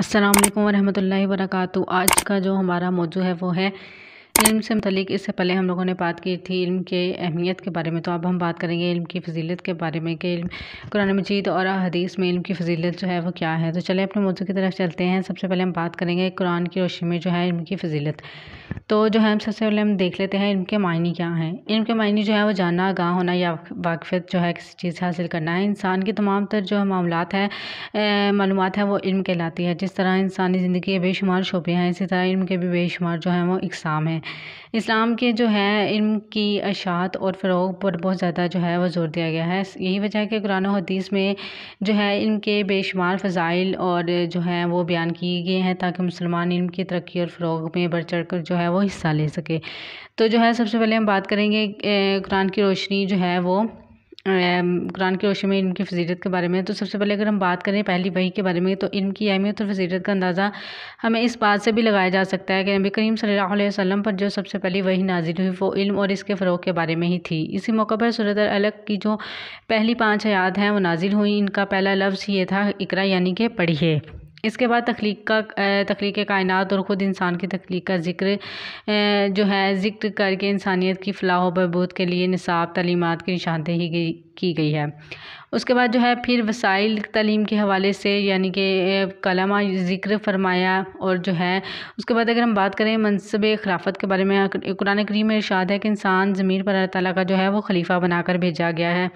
असलम वरहमल वर्क आज का जो हमारा मौजू है वो है इल्म से मतलब इससे पहले हम लोगों ने बात की थी इल्म के अहमियत के बारे में तो अब हम बात करेंगे इल्म की फजीलत के बारे में कि इल्म कुरान मजीद और हदीस में इल्म की फजीलत जो है वो क्या है तो चले अपने मौजू की तरफ चलते हैं सबसे पहले हम बात करेंगे कुरान की रोशनी में जो है इल्म की फजीलत तो जो है हम सबसे पहले हम देख लेते हैं इनके मायने क्या हैं के मायने जो है वो जानना आगाह होना या वाकफियत जो है किसी चीज़ हासिल करना है इंसान की तमाम तर जो मामला है मालूम है वो इल्म कहलाती है जिस तरह इंसानी ज़िंदगी के बेशुमार शोबे हैं इसी तरह इल्म के भी बेशुमार जो हैं वो इकसाम हैं इस्लाम के जो है इल्म की अशात और फ़रोग पर बहुत ज़्यादा जो है वह ज़ोर दिया गया है यही वजह है कि कुरान हदीस में जो है इल्म के बेशुमार फ़ज़ाइल और जो है वो बयान किए गए हैं ताकि मुसलमान इल्म की तरक्की और फ़रोग में बढ़ चढ़ कर जो है वो हिस्सा ले सके तो जो है सबसे पहले हम बात करेंगे कुरान की रोशनी जो है वो कुरान के रोशनी में इनकी फजीलत के बारे में तो सबसे पहले अगर हम बात करें पहली वही के बारे में तो इनकी अहमियत और फजीलत का अंदाज़ा हमें इस बात से भी लगाया जा सकता है कि नबी करीम सल्लल्लाहु अलैहि वसल्लम पर जो सबसे पहली वही नाजिल हुई वो इल्म और इसके फ़रोग के बारे में ही थी इसी मौके पर सूरत अलग की जो पहली पाँच हयात हैं वो नाजिल हुई इनका पहला लफ्ज़ ये था इकरा यानी कि पढ़िए इसके बाद तख्लीक का तख्लीक कायनात और ख़ुद इंसान की तख्लीक का ज़िक्र जो है ज़िक्र करके इंसानियत की फलाह बहबूद के लिए निसाब तलीमत की निशानदेही की गई है उसके बाद जो है फिर वसाइल तलीम के हवाले से यानी कि कलमा ज़िक्र फरमाया और जो है उसके बाद अगर हम बात करें मनसब खिलाफत के बारे में कुरान करीम में इर्शाद है कि इंसान ज़मीन पर अल्लाह ताला का जो है वो खलीफा बनाकर भेजा गया है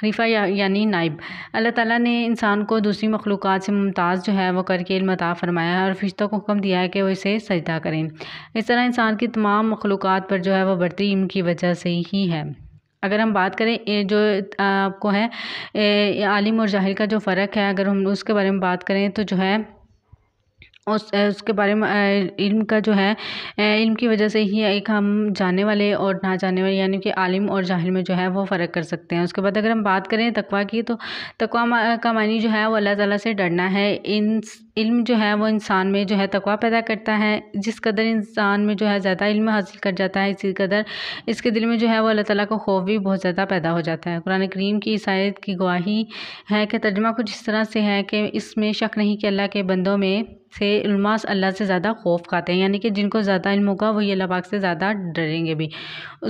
खलीफा या, यानी नाइब अल्लाह ताला ने इंसान को दूसरी मखलूक से मुमताज़ जो है वो करके इल्मता फरमाया है और फिश्तों को हुक्म दिया है कि वो इसे सजदा करें इस तरह इंसान की तमाम मखलूक पर जो है वह बरतरीम की वजह से ही है अगर हम बात करें जो आपको है आलिम और जाहिल का जो फ़र्क है अगर हम उसके बारे में बात करें तो जो है उस उसके बारे में इल्म का जो है इल्म की वजह से ही एक हम जाने वाले और ना जाने वाले यानी कि आलिम और जाहिल में जो है वो फ़र्क कर सकते हैं उसके बाद अगर हम बात करें तकवा की तो तकवा का मानी जो है वो अल्लाह ताला से डरना है इन इल्म जो है वो इंसान में जो है तकवा पैदा करता है जिस कदर इंसान में जो है ज़्यादा इल्म हासिल कर जाता है इसी कदर इसके दिल में जो है वो अल्लाह ताला का खौफ भी बहुत ज़्यादा पैदा हो जाता है कुरान करीम की ईसाइत की गवाही है कि तर्जमा कुछ इस तरह से है कि इसमें शक नहीं कि अल्लाह के बंदों में से उलमास अल्लाह से ज़्यादा खौफ खाते हैं यानी कि जिनको ज़्यादा इल्म होगा वही ये पाक से ज़्यादा डरेंगे भी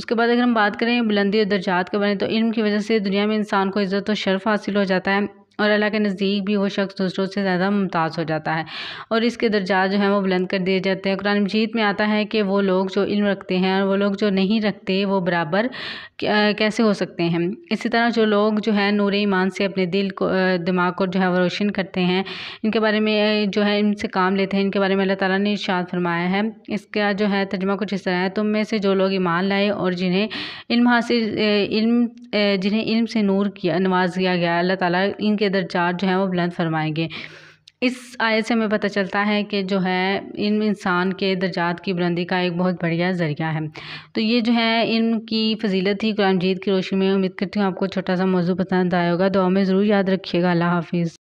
उसके बाद अगर हम बात करें बुलंदी और दर्जात के बारे में तो इल्म की वजह से दुनिया में इंसान को इज़्ज़त और शर्फ हासिल हो जाता है और अल्लाह के नज़दीक भी वो शख्स दूसरों से ज़्यादा मुमताज़ हो जाता है और इसके दर्जा जो है वो बुलंद कर दिए जाते हैं कुरान मजीद में आता है कि वो लोग जो इल्म रखते हैं और वो लोग जो नहीं रखते वो बराबर कैसे हो सकते हैं इसी तरह जो लोग जो है नूर ईमान से अपने दिल को दिमाग को जो है वो रोशन करते हैं इनके बारे में जो है इनसे काम लेते हैं इनके बारे में अल्लाह ताला ने इर्शाद फरमाया है इसका जो है तर्जमा कुछ इस तरह है तुम में से जो लोग ईमान लाए और जिन्हें इल्म हासिल इल्म जिन्हें इल्म से नूर किया नवाज किया गया अल्लाह ताला इनके के दर्जात जो हैं वो बुलंद फरमाएंगे इस आय से हमें पता चलता है कि जो है इन इंसान के दर्जात की बुलंदी का एक बहुत बढ़िया ज़रिया है तो ये जो है इनकी फजीलत ही कुरान जीत की रोशनी में उम्मीद करती हूँ आपको छोटा सा मौजू पसंद आया होगा दुआ में ज़रूर याद रखिएगा अल्लाह हाफिज़